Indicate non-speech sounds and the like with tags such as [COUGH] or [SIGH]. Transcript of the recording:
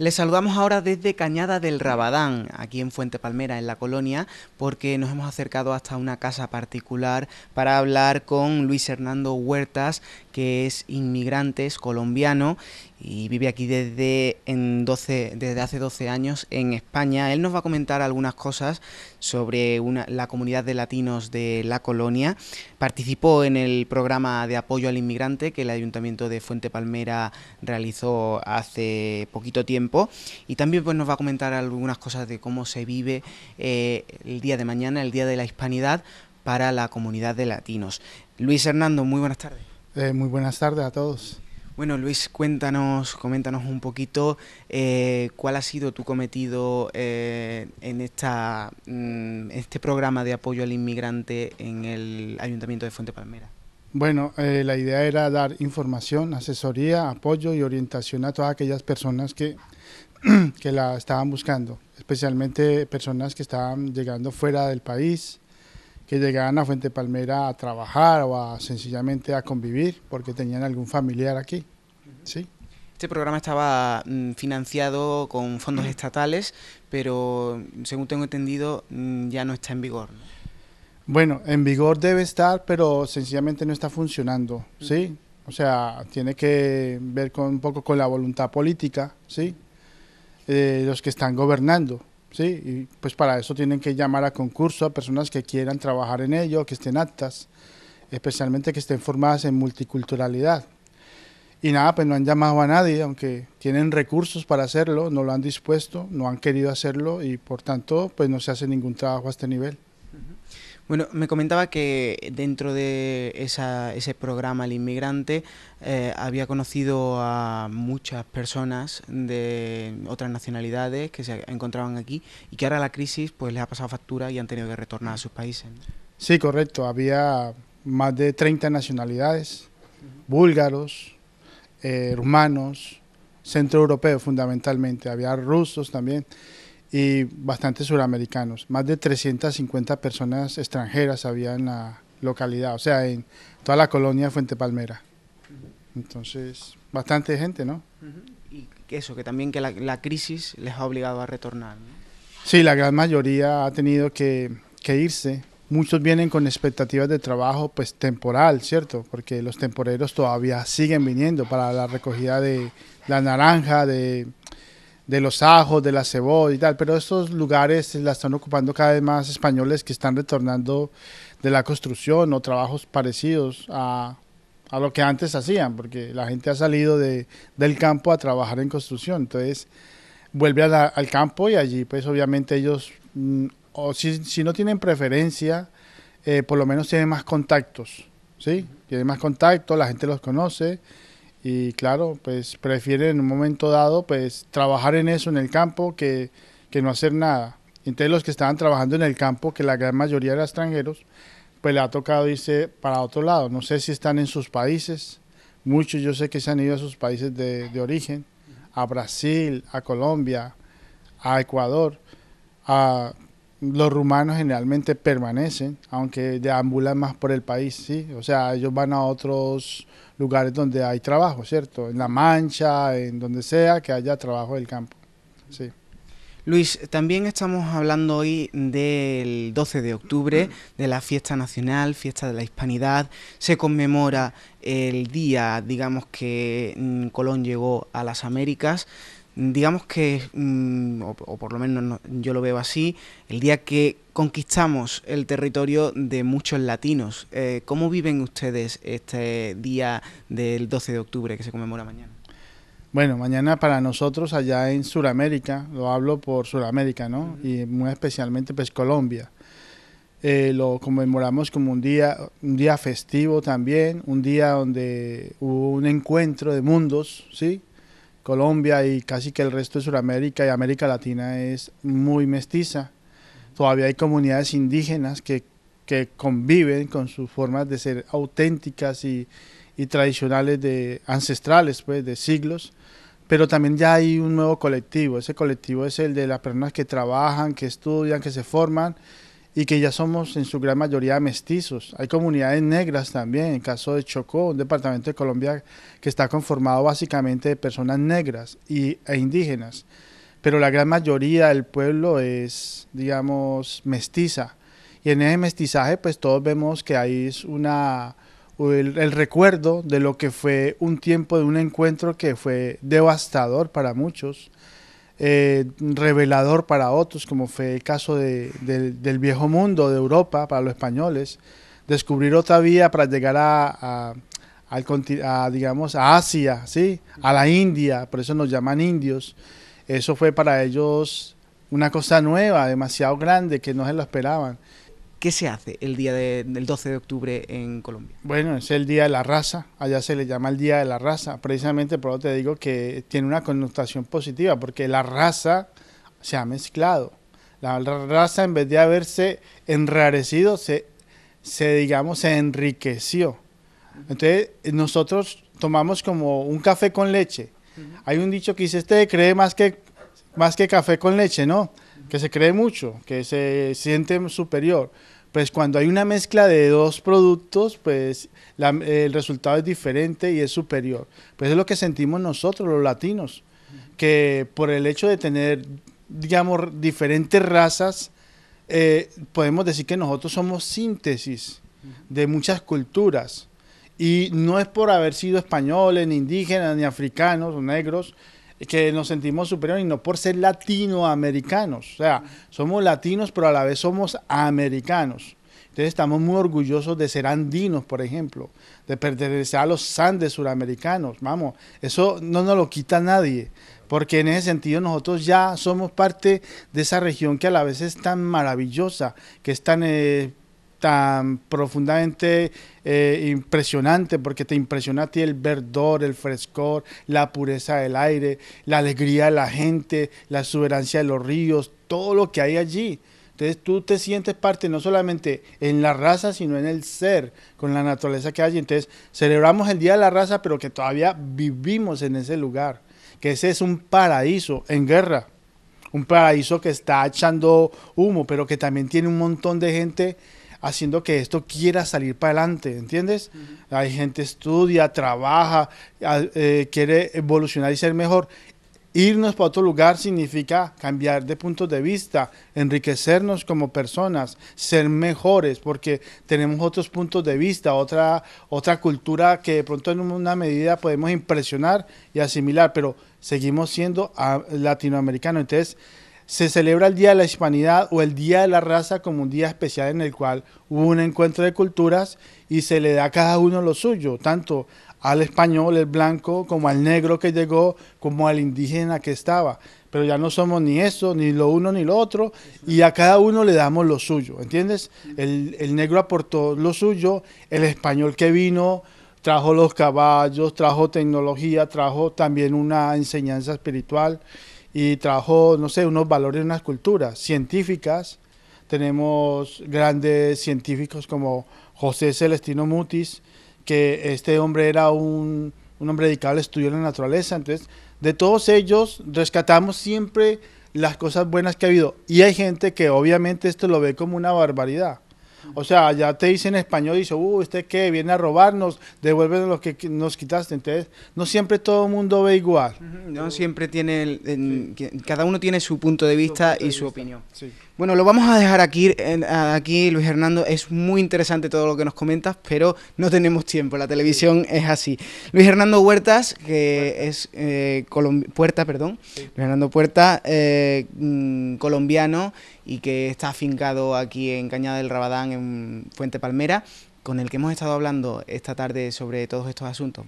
Les saludamos ahora desde Cañada del Rabadán, aquí en Fuente Palmera, en la colonia, porque nos hemos acercado hasta una casa particular para hablar con Luis Hernando Huertas, que es inmigrante, es colombiano y vive aquí desde, en 12, desde hace 12 años en España. Él nos va a comentar algunas cosas sobre una, la comunidad de latinos de la colonia. Participó en el programa de apoyo al inmigrante que el Ayuntamiento de Fuente Palmera realizó hace poquito tiempo y también pues, nos va a comentar algunas cosas de cómo se vive eh, el día de mañana, el Día de la Hispanidad para la comunidad de latinos. Luis Hernando, muy buenas tardes. Eh, muy buenas tardes a todos. Bueno, Luis, cuéntanos, coméntanos un poquito eh, cuál ha sido tu cometido eh, en esta, mm, este programa de apoyo al inmigrante en el Ayuntamiento de Fuente Palmera. Bueno, eh, la idea era dar información, asesoría, apoyo y orientación a todas aquellas personas que, [CLEARS THROAT] que la estaban buscando, especialmente personas que estaban llegando fuera del país, que llegaban a Fuente Palmera a trabajar o sencillamente a convivir porque tenían algún familiar aquí. ¿sí? Este programa estaba mm, financiado con fondos estatales, pero mm, según tengo entendido mm, ya no está en vigor. Bueno, en vigor debe estar, pero sencillamente no está funcionando, ¿sí? O sea, tiene que ver con, un poco con la voluntad política, ¿sí? Eh, los que están gobernando, ¿sí? Y pues para eso tienen que llamar a concurso a personas que quieran trabajar en ello, que estén aptas, especialmente que estén formadas en multiculturalidad. Y nada, pues no han llamado a nadie, aunque tienen recursos para hacerlo, no lo han dispuesto, no han querido hacerlo y por tanto, pues no se hace ningún trabajo a este nivel. Bueno, me comentaba que dentro de ese programa El Inmigrante eh, había conocido a muchas personas de otras nacionalidades que se encontraban aquí y que ahora la crisis pues les ha pasado factura y han tenido que retornar a sus países. Sí, correcto. Había más de 30 nacionalidades, búlgaros, eh, rumanos, centroeuropeos fundamentalmente, había rusos también y bastantes suramericanos. Más de 350 personas extranjeras había en la localidad, o sea, en toda la colonia Fuente Palmera. Entonces, bastante gente, ¿no? Y eso, que también que la, crisis les ha obligado a retornar. ¿no? Sí, la gran mayoría ha tenido que, que irse. Muchos vienen con expectativas de trabajo pues temporal, ¿cierto? Porque los temporeros todavía siguen viniendo para la recogida de la naranja, de de los ajos, de la cebolla y tal, pero estos lugares la están ocupando cada vez más españoles que están retornando de la construcción o trabajos parecidos a, lo que antes hacían, porque la gente ha salido del campo a trabajar en construcción, entonces vuelve al campo y allí pues obviamente ellos, mm, o si, no tienen preferencia, eh, por lo menos tienen más contactos, ¿sí? Tienen más contactos, la gente los conoce y claro, pues prefieren en un momento dado pues trabajar en eso en el campo que, no hacer nada. Entonces los que estaban trabajando en el campo, que la gran mayoría eran extranjeros, pues le ha tocado irse para otro lado. No sé si están en sus países, muchos yo sé que se han ido a sus países de, de origen, a Brasil, a Colombia, a Ecuador, a los rumanos generalmente permanecen, aunque deambulan más por el país, ¿sí? O sea, ellos van a otros lugares donde hay trabajo, ¿cierto? En La Mancha, en donde sea que haya trabajo del campo, ¿sí? Luis, también estamos hablando hoy del 12 de octubre, de la fiesta nacional, fiesta de la hispanidad. Se conmemora el día, digamos, que mm, Colón llegó a las Américas digamos que, mm, o, por lo menos yo lo veo así, el día que conquistamos el territorio de muchos latinos. Eh, ¿Cómo viven ustedes este día del 12 de octubre que se conmemora mañana? Bueno, mañana para nosotros allá en Sudamérica, lo hablo por Sudamérica, ¿no? Y muy especialmente pues Colombia. Eh, lo conmemoramos como un día, un día festivo también, un día donde hubo un encuentro de mundos, ¿sí? Colombia y casi que el resto de Sudamérica y América Latina es muy mestiza. Todavía hay comunidades indígenas que, conviven con sus formas de ser auténticas y, tradicionales de ancestrales, pues, de siglos pero también ya hay un nuevo colectivo. Ese colectivo es el de las personas que trabajan, que estudian, que se forman y que ya somos en su gran mayoría mestizos. Hay comunidades negras también, en caso de Chocó, un departamento de Colombia que está conformado básicamente de personas negras y, e indígenas, pero la gran mayoría del pueblo es, digamos, mestiza. Y en ese mestizaje, pues todos vemos que ahí es una, el recuerdo de lo que fue un tiempo de un encuentro que fue devastador para muchos eh, revelador para otros, como fue el caso del viejo mundo, de Europa, para los españoles, descubrir otra vía para llegar a, digamos, a Asia, ¿sí? a la India, por eso nos llaman indios. Eso fue para ellos una cosa nueva, demasiado grande, que no se lo esperaban. ¿Qué se hace el día del 12 de octubre en Colombia? Bueno, es el Día de la Raza, allá se le llama el Día de la Raza, precisamente por lo que te digo que tiene una connotación positiva, porque la raza se ha mezclado. La raza en vez de haberse enrarecido, se, se digamos, se enriqueció. Entonces, nosotros tomamos como un café con leche. Hay un dicho que dice, este cree más que, más que café con leche, ¿no? que se cree mucho, que se siente superior. Pues cuando hay una mezcla de dos productos, pues el resultado es diferente y es superior. Pues es lo que sentimos nosotros, los latinos, que por el hecho de tener, digamos, diferentes razas, eh, podemos decir que nosotros somos síntesis de muchas culturas. Y no es por haber sido españoles, ni indígenas, ni africanos ni negros, que nos sentimos superiores y no por ser latinoamericanos. O sea, somos latinos, pero a la vez somos americanos. Entonces estamos muy orgullosos de ser andinos, por ejemplo, de pertenecer a los Andes suramericanos. Vamos, eso no nos lo quita nadie, porque en ese sentido nosotros ya somos parte de esa región que a la vez es tan maravillosa, que es tan eh, tan profundamente eh, impresionante porque te impresiona a ti el verdor, el frescor, la pureza del aire, la alegría de la gente, la exuberancia de los ríos, todo lo que hay allí. Entonces tú te sientes parte no solamente en la raza, sino en el ser, con la naturaleza que hay. Entonces celebramos el Día de la Raza, pero que todavía vivimos en ese lugar, que ese es un paraíso en guerra, un paraíso que está echando humo, pero que también tiene un montón de gente haciendo que esto quiera salir para adelante, ¿entiendes? Hay gente estudia, trabaja, eh, quiere evolucionar y ser mejor. Irnos para otro lugar significa cambiar de puntos de vista, enriquecernos como personas, ser mejores, porque tenemos otros puntos de vista, otra, otra cultura que de pronto en una medida podemos impresionar y asimilar, pero seguimos siendo ah, latinoamericanos. Entonces, se celebra el Día de la Hispanidad o el Día de la Raza como un día especial en el cual hubo un encuentro de culturas y se le da a cada uno lo suyo, tanto al español, el blanco, como al negro que llegó, como al indígena que estaba. Pero ya no somos ni eso, ni lo uno ni lo otro, y a cada uno le damos lo suyo, ¿entiendes? El, el negro aportó lo suyo, el español que vino trajo los caballos, trajo tecnología, trajo también una enseñanza espiritual y trabajó no sé, unos valores, unas culturas científicas. Tenemos grandes científicos como José Celestino Mutis, que este hombre era un, un hombre dedicado al estudio de la naturaleza. Entonces, de todos ellos rescatamos siempre las cosas buenas que ha habido. Y hay gente que obviamente esto lo ve como una barbaridad. O sea, ya te dicen en español, dice, uh, usted qué, viene a robarnos, devuelve lo que nos quitaste. Entonces, no siempre todo el mundo ve igual. No siempre tiene, cada uno tiene su punto de vista y su opinión. Sí. Bueno, lo vamos a dejar aquí, Luis Hernando. Es muy interesante todo lo que nos comentas, pero no tenemos tiempo. La televisión es así. Luis Hernando Huertas, que es eh, Puerta, perdón. Puerta, eh, mm, colombiano y que está afincado aquí en Cañada del Rabadán, en Fuente Palmera, con el que hemos estado hablando esta tarde sobre todos estos asuntos.